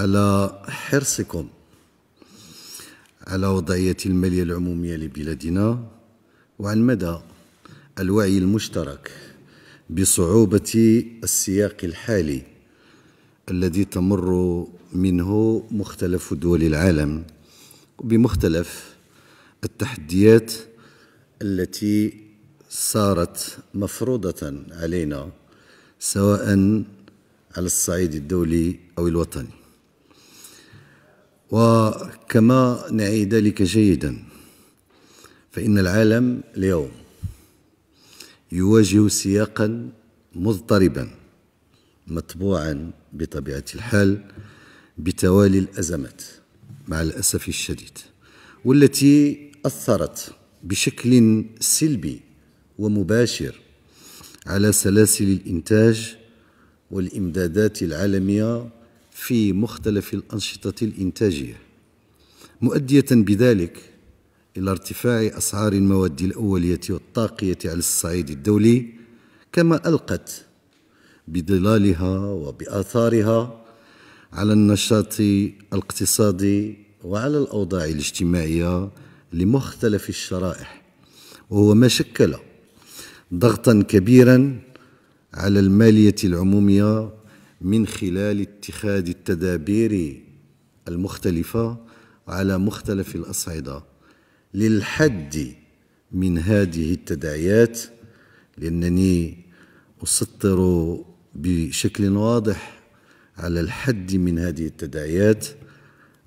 على حرصكم على وضعية المالية العمومية لبلادنا وعن مدى الوعي المشترك بصعوبة السياق الحالي الذي تمر منه مختلف دول العالم بمختلف التحديات التي صارت مفروضة علينا سواء على الصعيد الدولي أو الوطني وكما نعي ذلك جيدا فإن العالم اليوم يواجه سياقا مضطربا مطبوعا بطبيعة الحال بتوالي الأزمات مع الأسف الشديد والتي أثرت بشكل سلبي ومباشر على سلاسل الإنتاج والإمدادات العالمية في مختلف الأنشطة الإنتاجية مؤدية بذلك إلى ارتفاع أسعار المواد الأولية والطاقية على الصعيد الدولي كما ألقت بظلالها وبآثارها على النشاط الاقتصادي وعلى الأوضاع الاجتماعية لمختلف الشرائح وهو ما شكل ضغطا كبيرا على المالية العمومية من خلال اتخاذ التدابير المختلفة على مختلف الأصعدة للحد من هذه التداعيات لأنني أسطر بشكل واضح على الحد من هذه التداعيات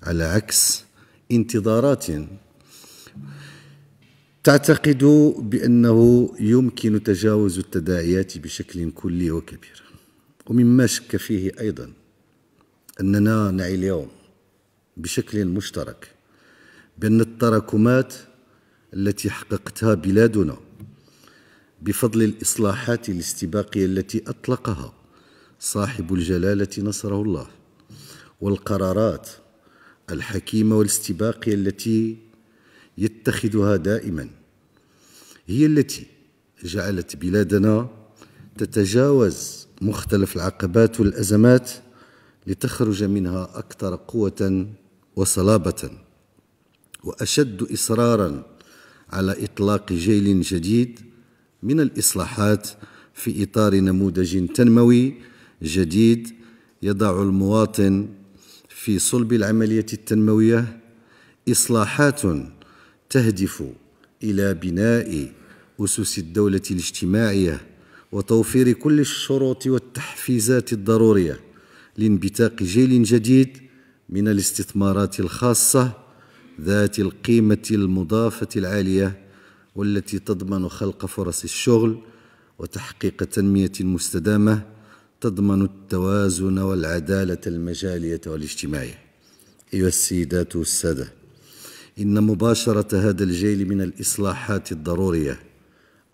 على عكس انتظارات تعتقد بأنه يمكن تجاوز التداعيات بشكل كلي وكبير ومما شك فيه أيضا أننا نعي اليوم بشكل مشترك بأن التراكمات التي حققتها بلادنا بفضل الإصلاحات الاستباقية التي أطلقها صاحب الجلالة نصره الله والقرارات الحكيمة والاستباقية التي يتخذها دائما هي التي جعلت بلادنا تتجاوز مختلف العقبات والازمات لتخرج منها اكثر قوه وصلابه واشد اصرارا على اطلاق جيل جديد من الاصلاحات في اطار نموذج تنموي جديد يضع المواطن في صلب العمليه التنمويه اصلاحات تهدف الى بناء اسس الدوله الاجتماعيه وتوفير كل الشروط والتحفيزات الضرورية لانبتاق جيل جديد من الاستثمارات الخاصة ذات القيمة المضافة العالية والتي تضمن خلق فرص الشغل وتحقيق تنمية مستدامة تضمن التوازن والعدالة المجالية والاجتماعية أيها السيدات والسادة إن مباشرة هذا الجيل من الإصلاحات الضرورية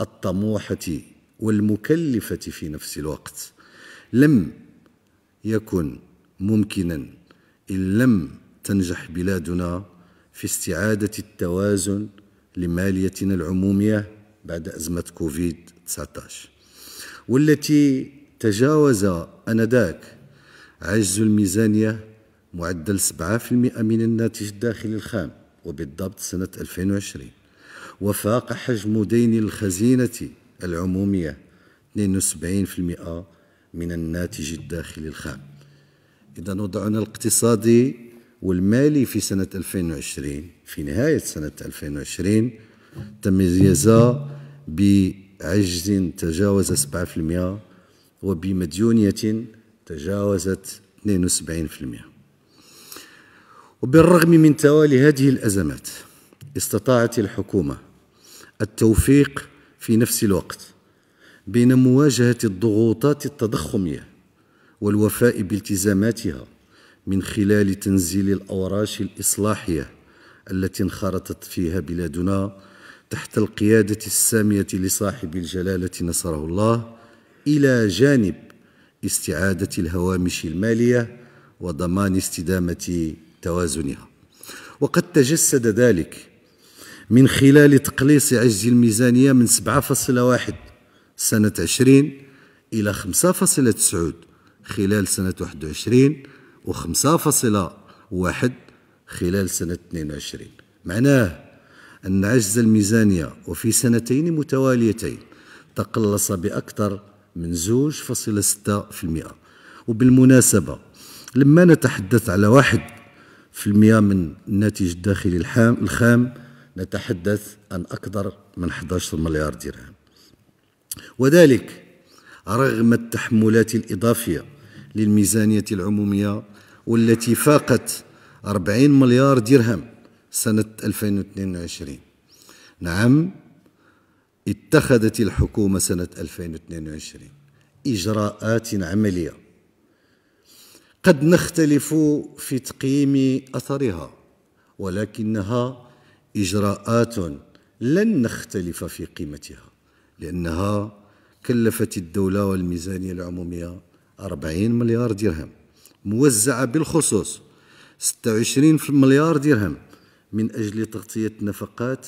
الطموحة والمكلفة في نفس الوقت لم يكن ممكنا إن لم تنجح بلادنا في استعادة التوازن لماليتنا العمومية بعد أزمة كوفيد 19 والتي تجاوز أنذاك عجز الميزانية معدل 7% من الناتج الداخلي الخام وبالضبط سنة 2020 وفاق حجم دين الخزينة العمومية 72% من الناتج الداخلي الخام إذا وضعنا الاقتصادي والمالي في سنة 2020 في نهاية سنة 2020 تميز بعجز تجاوز 7% وبمديونية تجاوزت 72% وبالرغم من توالي هذه الأزمات استطاعت الحكومة التوفيق في نفس الوقت بين مواجهه الضغوطات التضخميه والوفاء بالتزاماتها من خلال تنزيل الاوراش الاصلاحيه التي انخرطت فيها بلادنا تحت القياده الساميه لصاحب الجلاله نصره الله الى جانب استعاده الهوامش الماليه وضمان استدامه توازنها وقد تجسد ذلك من خلال تقليص عجز الميزانية من 7.1 سنة 20 إلى 5.9 خلال سنة 21 و 5.1 خلال سنة 22 معناه أن عجز الميزانية وفي سنتين متواليتين تقلص بأكثر من 2.6% وبالمناسبة لما نتحدث على 1% من الناتج الداخلي الحام الخام نتحدث عن أكثر من 11 مليار درهم وذلك رغم التحملات الإضافية للميزانية العمومية والتي فاقت 40 مليار درهم سنة 2022 نعم اتخذت الحكومة سنة 2022 إجراءات عملية قد نختلف في تقييم أثرها ولكنها اجراءات لن نختلف في قيمتها لانها كلفت الدوله والميزانيه العموميه 40 مليار درهم موزعه بالخصوص 26 مليار درهم من اجل تغطيه نفقات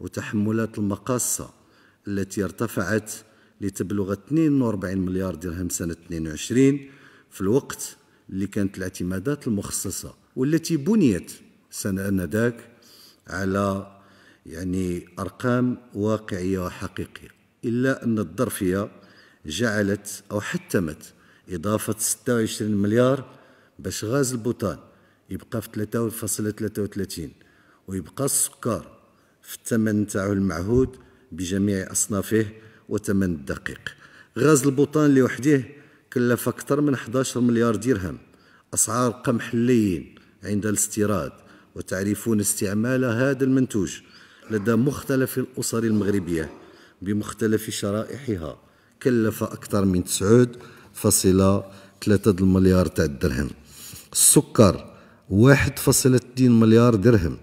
وتحملات المقاصه التي ارتفعت لتبلغ 42 مليار درهم سنه 22 في الوقت اللي كانت الاعتمادات المخصصه والتي بنيت سنه انذاك على يعني أرقام واقعية وحقيقية إلا أن الظرفية جعلت أو حتمت إضافة 26 مليار باش غاز البوتان يبقى في 3.33 ويبقى السكر في الثمن تاعو المعهود بجميع أصنافه وثمن الدقيق غاز البوتان لوحده كلف أكثر من 11 مليار درهم أسعار قمح اللين عند الاستيراد وتعرفون استعمال هذا المنتوج لدى مختلف الأسر المغربية بمختلف شرائحها كلف أكثر من 9.3 مليار تاع الدرهم السكر 1.2 مليار درهم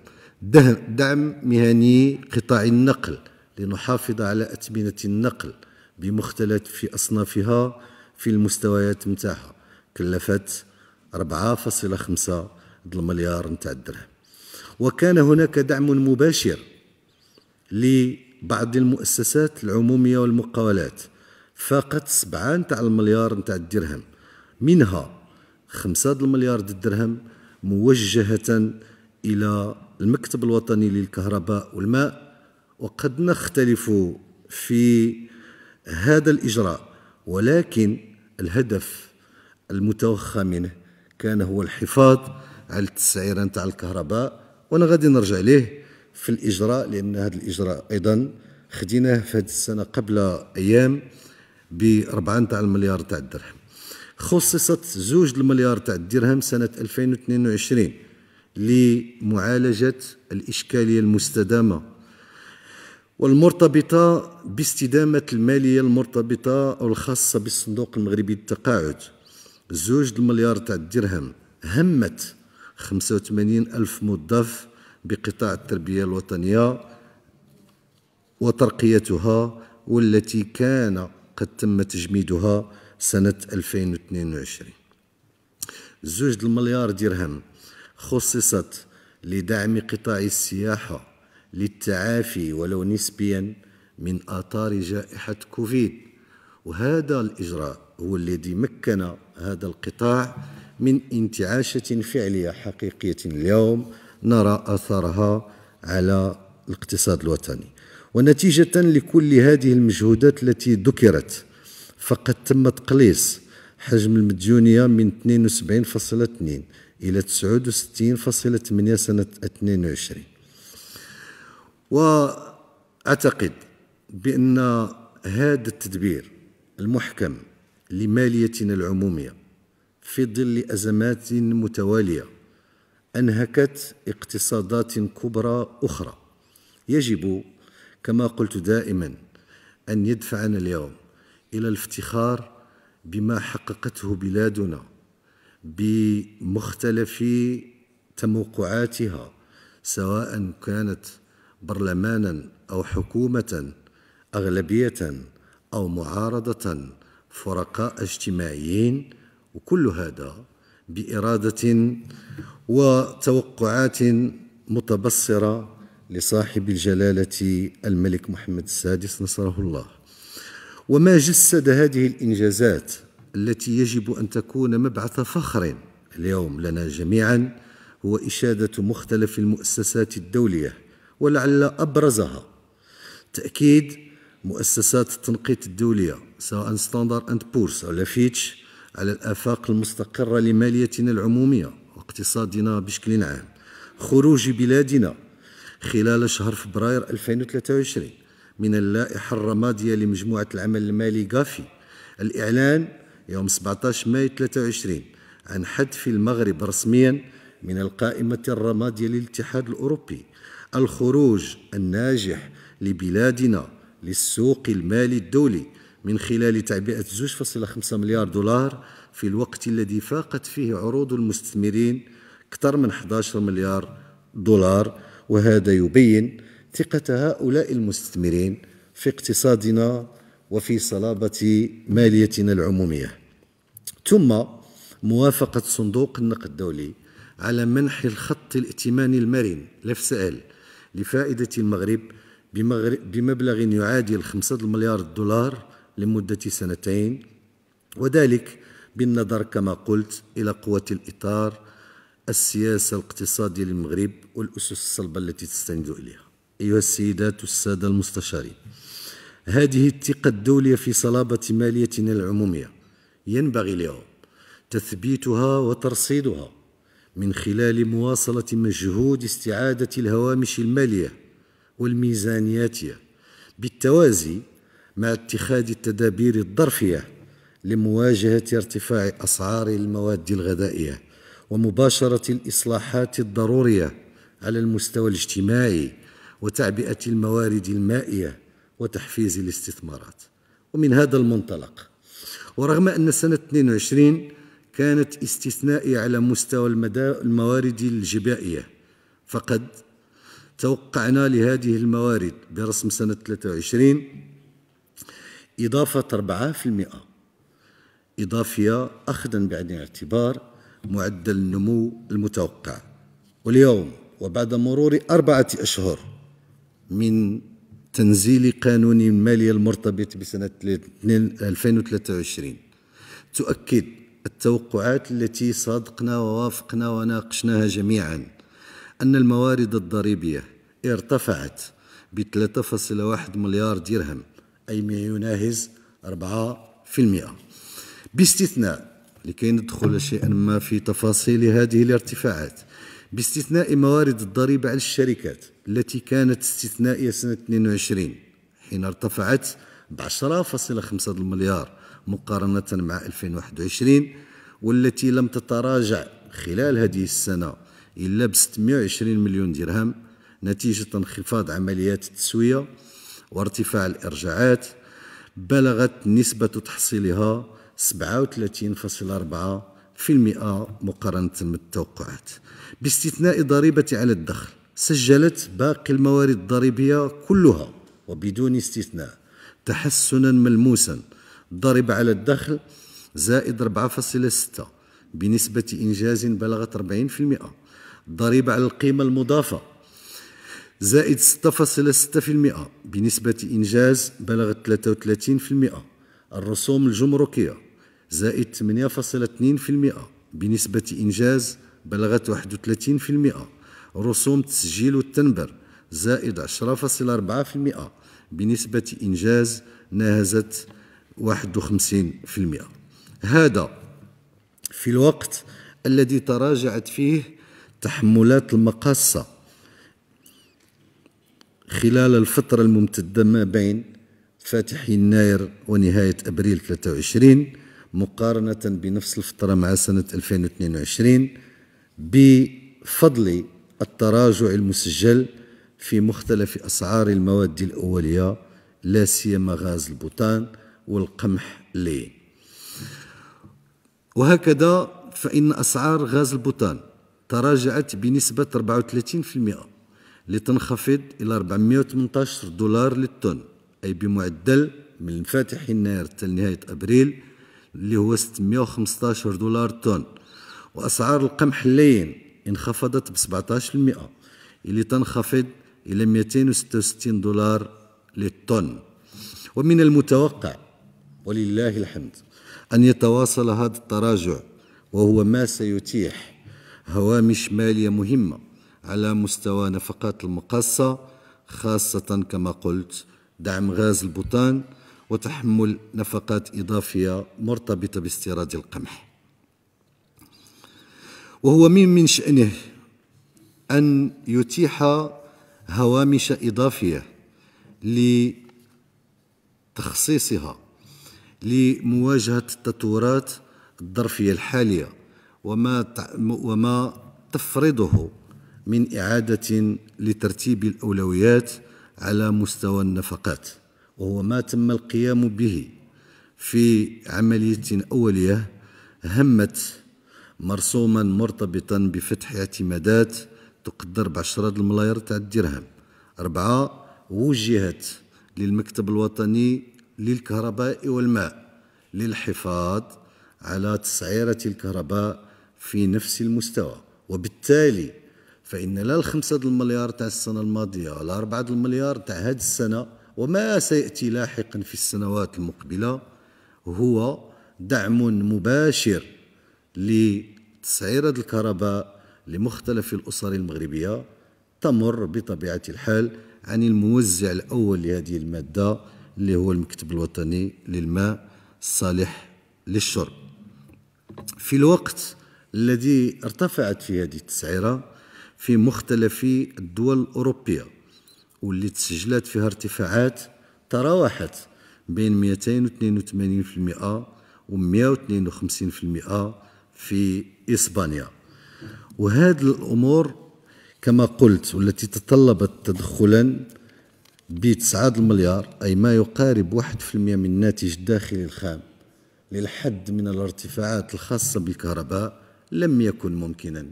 دعم مهني قطاع النقل لنحافظ على أتمنة النقل بمختلف في أصنافها في المستويات نتاعها كلفت 4.5 مليار نتاع الدرهم وكان هناك دعم مباشر لبعض المؤسسات العمومية والمقاولات فقط سبعة نتاع المليار نتاع الدرهم منها خمسة المليار الدرهم موجهة إلى المكتب الوطني للكهرباء والماء وقد نختلف في هذا الإجراء ولكن الهدف المتوخى منه كان هو الحفاظ على التسعيرة نتاع الكهرباء وانا غادي نرجع ليه في الاجراء لان هذا الاجراء ايضا خديناه في هذه السنه قبل ايام ب 4 تاع المليار تاع الدرهم خصصت زوج المليار تاع الدرهم سنه 2022 لمعالجه الاشكاليه المستدامه والمرتبطه باستدامه الماليه المرتبطه او الخاصه بالصندوق المغربي للتقاعد زوج المليار تاع الدرهم همت 85 ألف موظف بقطاع التربية الوطنية وترقيتها والتي كان قد تم تجميدها سنة 2022 زوج المليار درهم خصصت لدعم قطاع السياحة للتعافي ولو نسبيا من آثار جائحة كوفيد وهذا الإجراء هو الذي مكن هذا القطاع من انتعاشة فعلية حقيقية اليوم نرى أثرها على الاقتصاد الوطني ونتيجة لكل هذه المجهودات التي ذكرت فقد تم تقليص حجم المديونية من 72.2 إلى 69.8 سنة 22 وأعتقد بأن هذا التدبير المحكم لماليتنا العمومية في ظل ازمات متواليه انهكت اقتصادات كبرى اخرى يجب كما قلت دائما ان يدفعنا اليوم الى الافتخار بما حققته بلادنا بمختلف تموقعاتها سواء كانت برلمانا او حكومه اغلبيه او معارضه فرقاء اجتماعيين وكل هذا باراده وتوقعات متبصره لصاحب الجلاله الملك محمد السادس نصره الله وما جسد هذه الانجازات التي يجب ان تكون مبعث فخر اليوم لنا جميعا هو اشاده مختلف المؤسسات الدوليه ولعل ابرزها تاكيد مؤسسات التنقيط الدوليه سواء ستاندر اند بورس او لافيتش على الآفاق المستقرة لماليتنا العمومية واقتصادنا بشكل عام خروج بلادنا خلال شهر فبراير 2023 من اللائحة الرمادية لمجموعة العمل المالي غافي الإعلان يوم 17 ماي 23 عن حذف المغرب رسميا من القائمة الرمادية للاتحاد الأوروبي الخروج الناجح لبلادنا للسوق المالي الدولي من خلال تعبئة 2.5 مليار دولار في الوقت الذي فاقت فيه عروض المستثمرين أكثر من 11 مليار دولار وهذا يبين ثقة هؤلاء المستثمرين في اقتصادنا وفي صلابة ماليتنا العمومية ثم موافقة صندوق النقد الدولي على منح الخط الائتماني المرن لفسأل لفائدة المغرب بمبلغ يعادل 5 مليار دولار لمدة سنتين وذلك بالنظر كما قلت إلى قوة الإطار السياسة الاقتصادية للمغرب والأسس الصلبة التي تستند إليها أيها السيدات والسادة المستشارين هذه الثقة الدولية في صلابة ماليتنا العمومية ينبغي اليوم تثبيتها وترصيدها من خلال مواصلة مجهود استعادة الهوامش المالية والميزانياتية بالتوازي مع اتخاذ التدابير الظرفيه لمواجهه ارتفاع اسعار المواد الغذائيه ومباشره الاصلاحات الضروريه على المستوى الاجتماعي وتعبئه الموارد المائيه وتحفيز الاستثمارات ومن هذا المنطلق ورغم ان سنه 22 كانت استثنائيه على مستوى الموارد الجبائيه فقد توقعنا لهذه الموارد برسم سنه 23 إضافة 4% إضافية أخذا بعين الاعتبار معدل النمو المتوقع واليوم وبعد مرور أربعة أشهر من تنزيل قانون المالية المرتبط بسنة 2023 تؤكد التوقعات التي صادقنا ووافقنا وناقشناها جميعا أن الموارد الضريبية ارتفعت ب 3.1 مليار درهم أي ما يناهز 4% باستثناء لكي ندخل شيئا ما في تفاصيل هذه الارتفاعات باستثناء موارد الضريبة على الشركات التي كانت استثنائية سنة 22 حين ارتفعت ب 10.5 مليار مقارنة مع 2021 والتي لم تتراجع خلال هذه السنة إلا ب 620 مليون درهم نتيجة انخفاض عمليات التسوية وارتفاع الإرجاعات بلغت نسبة تحصيلها 37.4% مقارنة بالتوقعات باستثناء ضريبة على الدخل سجلت باقي الموارد الضريبية كلها وبدون استثناء تحسنا ملموسا الضريبة على الدخل زائد 4.6 بنسبة إنجاز بلغت 40% الضريبة على القيمة المضافة زائد 6.6% بنسبة إنجاز بلغت 33% الرسوم الجمركية زائد 8.2% بنسبة إنجاز بلغت 31% رسوم تسجيل التنبر زائد 10.4% بنسبة إنجاز ناهزت 51% هذا في الوقت الذي تراجعت فيه تحملات المقاصة خلال الفترة الممتدة ما بين فاتح يناير ونهاية أبريل 23 مقارنة بنفس الفترة مع سنة 2022 بفضل التراجع المسجل في مختلف أسعار المواد الأولية لا سيما غاز البوتان والقمح اللين وهكذا فإن أسعار غاز البوتان تراجعت بنسبة 34% لتنخفض إلى 418 دولار للطن أي بمعدل من انفتاح يناير حتى نهاية أبريل اللي هو 615 دولار طن وأسعار القمح اللين انخفضت ب 17% اللي تنخفض إلى 266 دولار للطن ومن المتوقع ولله الحمد أن يتواصل هذا التراجع وهو ما سيتيح هوامش مالية مهمة على مستوى نفقات المقاصة خاصة كما قلت دعم غاز البوتان وتحمل نفقات إضافية مرتبطة باستيراد القمح وهو من من شأنه أن يتيح هوامش إضافية لتخصيصها لمواجهة التطورات الظرفية الحالية وما وما تفرضه من إعادة لترتيب الأولويات على مستوى النفقات وهو ما تم القيام به في عملية أولية همت مرسوما مرتبطا بفتح اعتمادات تقدر بعشرة الملايير تاع الدرهم أربعة وجهت للمكتب الوطني للكهرباء والماء للحفاظ على تسعيرة الكهرباء في نفس المستوى وبالتالي فإن لا الخمسة المليار تاع السنة الماضية ولا أربعة المليار تاع هذه السنة وما سيأتي لاحقا في السنوات المقبلة هو دعم مباشر لتسعيرة الكهرباء لمختلف الأسر المغربية تمر بطبيعة الحال عن الموزع الأول لهذه المادة اللي هو المكتب الوطني للماء الصالح للشرب في الوقت الذي ارتفعت في هذه التسعيرة في مختلف الدول الأوروبية واللي تسجلت فيها ارتفاعات تراوحت بين 282% و 152% في إسبانيا وهذه الأمور كما قلت والتي تطلبت تدخلا ب 9 المليار أي ما يقارب 1% من الناتج الداخلي الخام للحد من الارتفاعات الخاصة بالكهرباء لم يكن ممكنا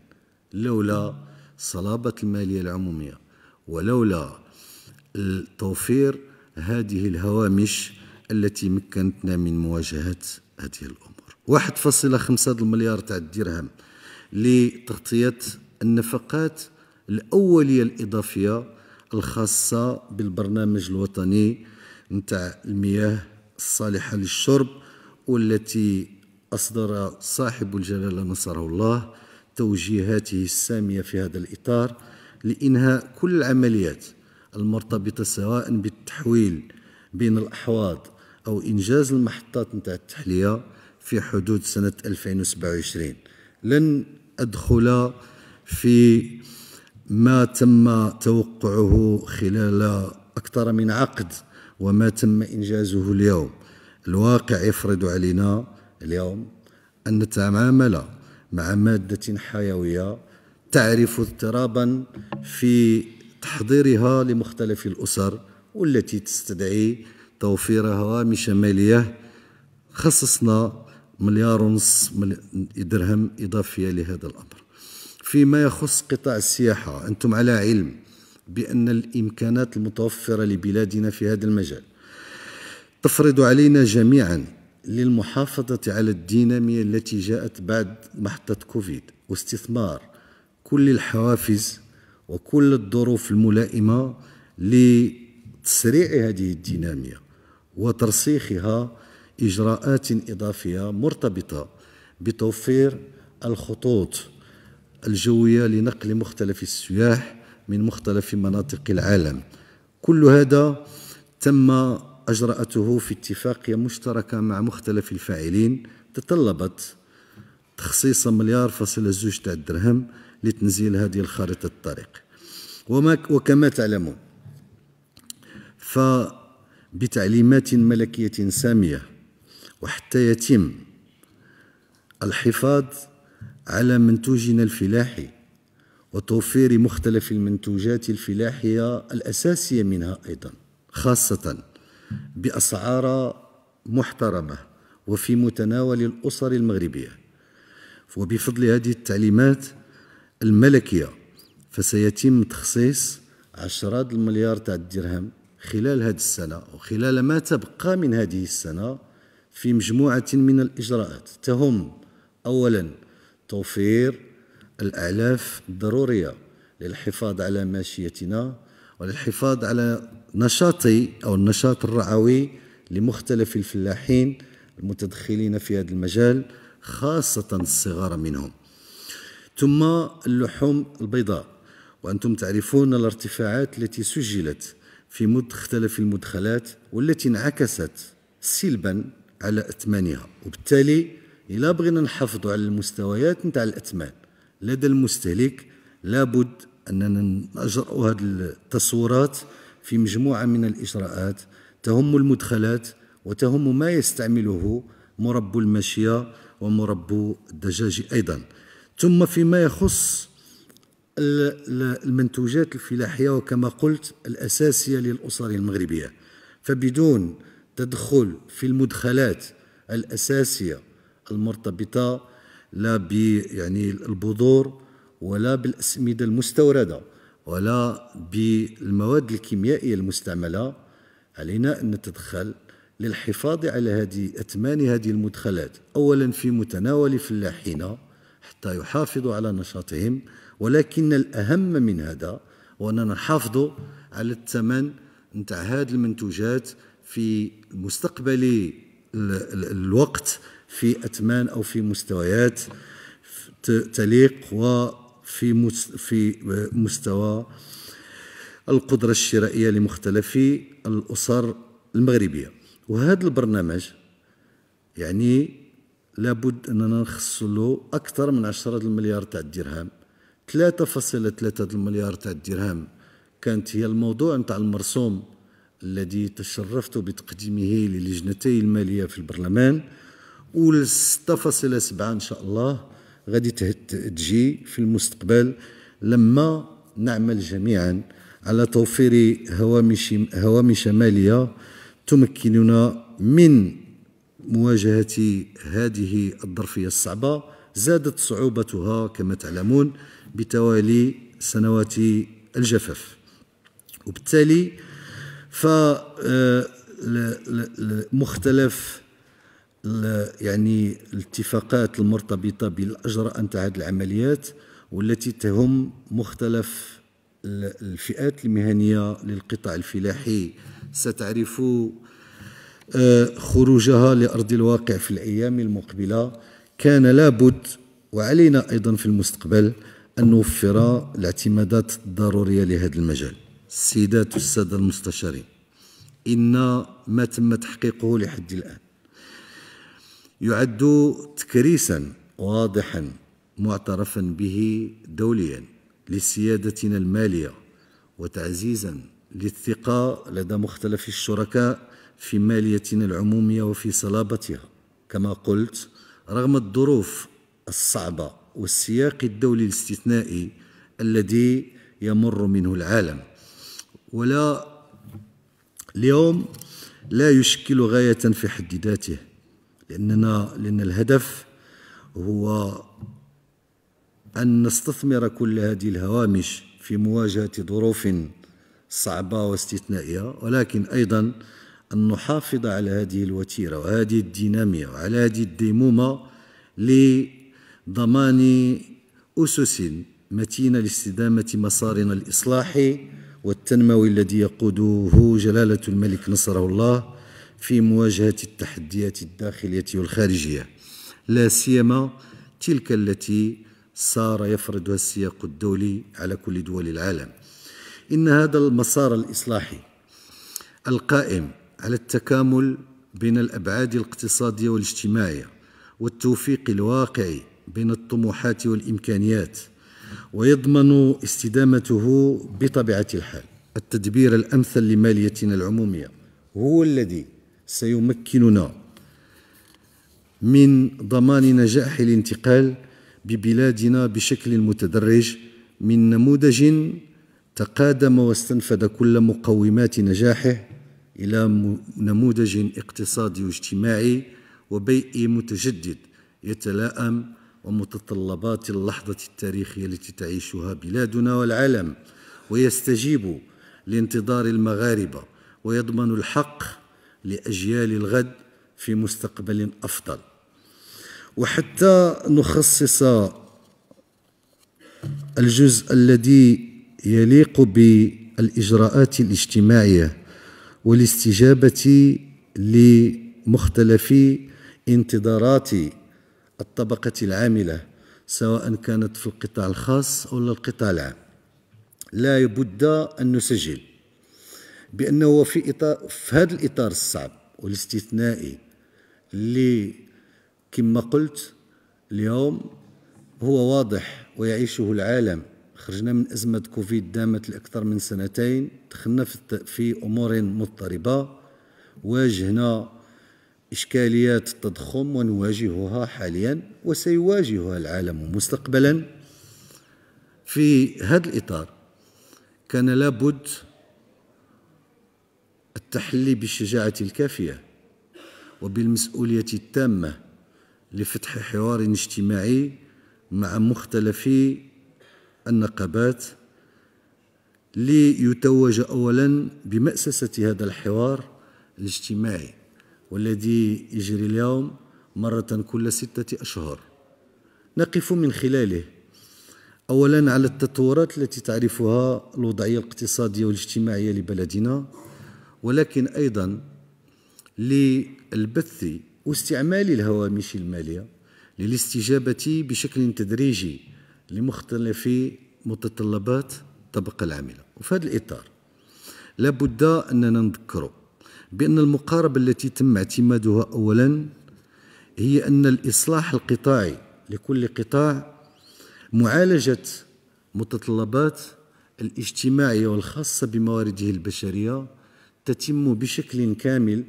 لولا صلابة المالية العمومية ولولا توفير هذه الهوامش التي مكنتنا من مواجهة هذه الأمور 1.5 المليار تاع الدرهم لتغطية النفقات الأولية الإضافية الخاصة بالبرنامج الوطني نتاع المياه الصالحة للشرب والتي أصدر صاحب الجلالة نصره الله توجيهاته السامية في هذا الإطار لإنهاء كل العمليات المرتبطة سواء بالتحويل بين الأحواض أو إنجاز المحطات نتاع التحلية في حدود سنة 2027 لن أدخل في ما تم توقعه خلال أكثر من عقد وما تم إنجازه اليوم الواقع يفرض علينا اليوم أن نتعامل مع مادة حيوية تعرف اضطرابا في تحضيرها لمختلف الأسر والتي تستدعي توفير هوامش مالية خصصنا مليار ونص درهم إضافية لهذا الأمر فيما يخص قطاع السياحة أنتم على علم بأن الإمكانات المتوفرة لبلادنا في هذا المجال تفرض علينا جميعا للمحافظة على الدينامية التي جاءت بعد محطة كوفيد واستثمار كل الحوافز وكل الظروف الملائمة لتسريع هذه الدينامية وترسيخها إجراءات إضافية مرتبطة بتوفير الخطوط الجوية لنقل مختلف السياح من مختلف مناطق العالم كل هذا تم أجرأته في اتفاقية مشتركة مع مختلف الفاعلين تطلبت تخصيص مليار فاصلة زوج تاع الدرهم لتنزيل هذه الخارطة الطريق وما وكما تعلمون فبتعليمات ملكية سامية وحتى يتم الحفاظ على منتوجنا الفلاحي وتوفير مختلف المنتوجات الفلاحية الأساسية منها أيضا خاصة بأسعار محترمة وفي متناول الأسر المغربية وبفضل هذه التعليمات الملكية فسيتم تخصيص عشرات المليار تاع الدرهم خلال هذه السنة وخلال ما تبقى من هذه السنة في مجموعة من الإجراءات تهم أولا توفير الأعلاف الضرورية للحفاظ على ماشيتنا وللحفاظ على نشاطي أو النشاط الرعوي لمختلف الفلاحين المتدخلين في هذا المجال خاصة الصغار منهم ثم اللحوم البيضاء وأنتم تعرفون الارتفاعات التي سجلت في مختلف المدخلات والتي انعكست سلبا على أثمانها وبالتالي إلا بغينا نحافظوا على المستويات نتاع الأثمان لدى المستهلك لابد أننا نجرؤ هذه التصورات في مجموعة من الإجراءات تهم المدخلات وتهم ما يستعمله مرب الماشية ومرب الدجاج أيضا ثم فيما يخص المنتوجات الفلاحية وكما قلت الأساسية للأسر المغربية فبدون تدخل في المدخلات الأساسية المرتبطة لا يعني البذور ولا بالأسمدة المستوردة ولا بالمواد الكيميائية المستعملة علينا أن نتدخل للحفاظ على هذه أتمان هذه المدخلات أولا في متناول فلاحين حتى يحافظوا على نشاطهم ولكن الأهم من هذا هو أننا نحافظوا على الثمن نتاع هذه المنتوجات في مستقبل الوقت في أتمان أو في مستويات تليق و في في آه، مستوى القدرة الشرائية لمختلف الأسر المغربية وهذا البرنامج يعني لابد أننا نخص له أكثر من عشرة المليار تاع الدرهم 3.3 المليار تاع الدرهم كانت هي الموضوع نتاع المرسوم الذي تشرفت بتقديمه للجنتي المالية في البرلمان و 6.7 إن شاء الله غادي تجي في المستقبل لما نعمل جميعا على توفير هوامش هوامش ماليه تمكننا من مواجهه هذه الظرفيه الصعبه زادت صعوبتها كما تعلمون بتوالي سنوات الجفاف وبالتالي ف آه، مختلف يعني الاتفاقات المرتبطة بالأجراء أنت هذه العمليات والتي تهم مختلف الفئات المهنية للقطاع الفلاحي ستعرف آه، خروجها لأرض الواقع في الأيام المقبلة كان لابد وعلينا أيضا في المستقبل أن نوفر الاعتمادات الضرورية لهذا المجال السيدات والسادة المستشارين إن ما تم تحقيقه لحد الآن يعد تكريسا واضحا معترفا به دوليا لسيادتنا الماليه وتعزيزا للثقه لدى مختلف الشركاء في ماليتنا العموميه وفي صلابتها كما قلت رغم الظروف الصعبه والسياق الدولي الاستثنائي الذي يمر منه العالم ولا اليوم لا يشكل غايه في حد ذاته لأننا لأن الهدف هو أن نستثمر كل هذه الهوامش في مواجهة ظروف صعبة واستثنائية ولكن أيضا أن نحافظ على هذه الوتيرة وهذه الدينامية وعلى هذه الديمومة لضمان أسس متينة لاستدامة مسارنا الإصلاحي والتنموي الذي يقوده جلالة الملك نصره الله في مواجهة التحديات الداخلية والخارجية لا سيما تلك التي صار يفرضها السياق الدولي على كل دول العالم إن هذا المسار الإصلاحي القائم على التكامل بين الأبعاد الاقتصادية والاجتماعية والتوفيق الواقعي بين الطموحات والإمكانيات ويضمن استدامته بطبيعة الحال التدبير الأمثل لماليتنا العمومية هو الذي سيمكننا من ضمان نجاح الانتقال ببلادنا بشكل متدرج من نموذج تقادم واستنفذ كل مقومات نجاحه إلى نموذج اقتصادي واجتماعي وبيئي متجدد يتلائم ومتطلبات اللحظة التاريخية التي تعيشها بلادنا والعالم ويستجيب لانتظار المغاربة ويضمن الحق لأجيال الغد في مستقبل أفضل وحتى نخصص الجزء الذي يليق بالإجراءات الاجتماعية والاستجابة لمختلف انتظارات الطبقة العاملة سواء كانت في القطاع الخاص أو القطاع العام لا بد أن نسجل بانه في اطار في هذا الاطار الصعب والاستثنائي اللي كما قلت اليوم هو واضح ويعيشه العالم خرجنا من أزمة كوفيد دامت لأكثر من سنتين دخلنا في أمور مضطربة واجهنا إشكاليات التضخم ونواجهها حاليا وسيواجهها العالم مستقبلا في هذا الإطار كان لابد التحلي بالشجاعة الكافية وبالمسؤولية التامة لفتح حوار اجتماعي مع مختلف النقابات ليتوج أولا بمأسسة هذا الحوار الاجتماعي والذي يجري اليوم مرة كل ستة أشهر نقف من خلاله أولا على التطورات التي تعرفها الوضعية الاقتصادية والاجتماعية لبلدنا ولكن أيضا للبث واستعمال الهوامش المالية للاستجابة بشكل تدريجي لمختلف متطلبات الطبقة العاملة وفي هذا الإطار لابد أننا نذكر بأن المقاربة التي تم اعتمادها أولا هي أن الإصلاح القطاعي لكل قطاع معالجة متطلبات الاجتماعية والخاصة بموارده البشرية تتم بشكل كامل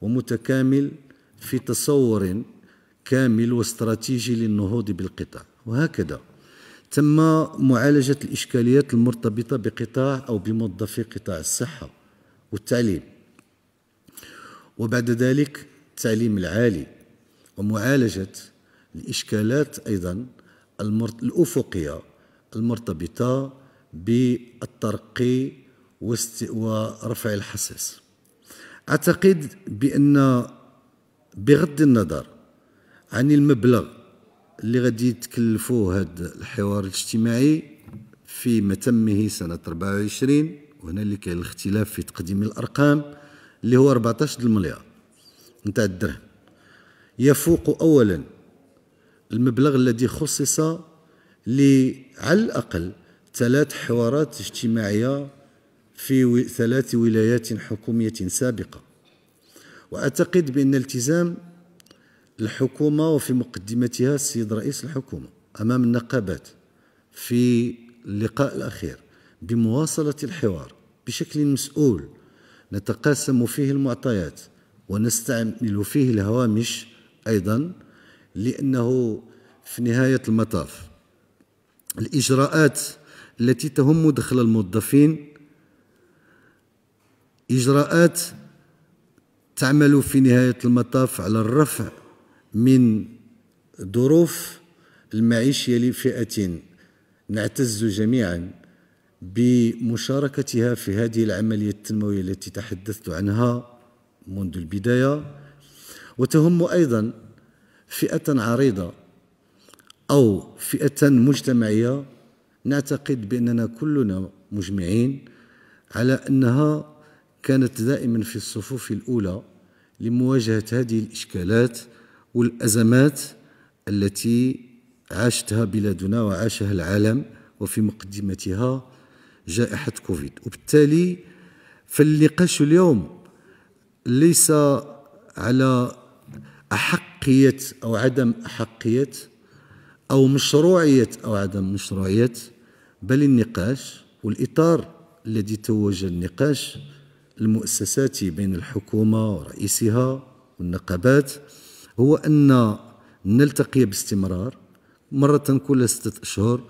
ومتكامل في تصور كامل واستراتيجي للنهوض بالقطاع وهكذا تم معالجة الإشكاليات المرتبطة بقطاع أو بموظفي قطاع الصحة والتعليم وبعد ذلك التعليم العالي ومعالجة الإشكالات أيضا الأفقية المرتبطة بالترقي ورفع الحساس أعتقد بأن بغض النظر عن المبلغ اللي غادي يتكلفوا هذا الحوار الاجتماعي في متمه سنة 24 وهنا اللي كاين الاختلاف في تقديم الأرقام اللي هو 14 المليار نتاع الدرهم يفوق أولا المبلغ الذي خصص لعلى الأقل ثلاث حوارات اجتماعية في ثلاث ولايات حكومية سابقة وأعتقد بأن التزام الحكومة وفي مقدمتها السيد رئيس الحكومة أمام النقابات في اللقاء الأخير بمواصلة الحوار بشكل مسؤول نتقاسم فيه المعطيات ونستعمل فيه الهوامش أيضا لأنه في نهاية المطاف الإجراءات التي تهم دخل الموظفين إجراءات تعمل في نهاية المطاف على الرفع من ظروف المعيشية لفئة نعتز جميعا بمشاركتها في هذه العملية التنموية التي تحدثت عنها منذ البداية وتهم أيضا فئة عريضة أو فئة مجتمعية نعتقد بأننا كلنا مجمعين على أنها كانت دائما في الصفوف الأولى لمواجهة هذه الإشكالات والأزمات التي عاشتها بلادنا وعاشها العالم وفي مقدمتها جائحة كوفيد وبالتالي فالنقاش اليوم ليس على أحقية أو عدم أحقية أو مشروعية أو عدم مشروعية بل النقاش والإطار الذي توج النقاش المؤسساتي بين الحكومة ورئيسها والنقابات هو أن نلتقي باستمرار مرة كل ستة أشهر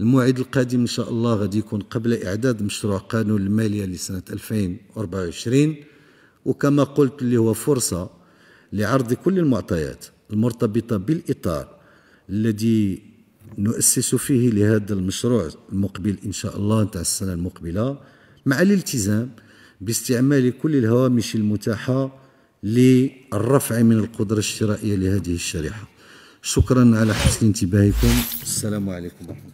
الموعد القادم إن شاء الله غادي يكون قبل إعداد مشروع قانون المالية لسنة 2024 وكما قلت اللي هو فرصة لعرض كل المعطيات المرتبطة بالإطار الذي نؤسس فيه لهذا المشروع المقبل إن شاء الله نتاع السنة المقبلة مع الالتزام باستعمال كل الهوامش المتاحة للرفع من القدرة الشرائية لهذه الشريحة شكرا على حسن انتباهكم السلام عليكم ورحمة الله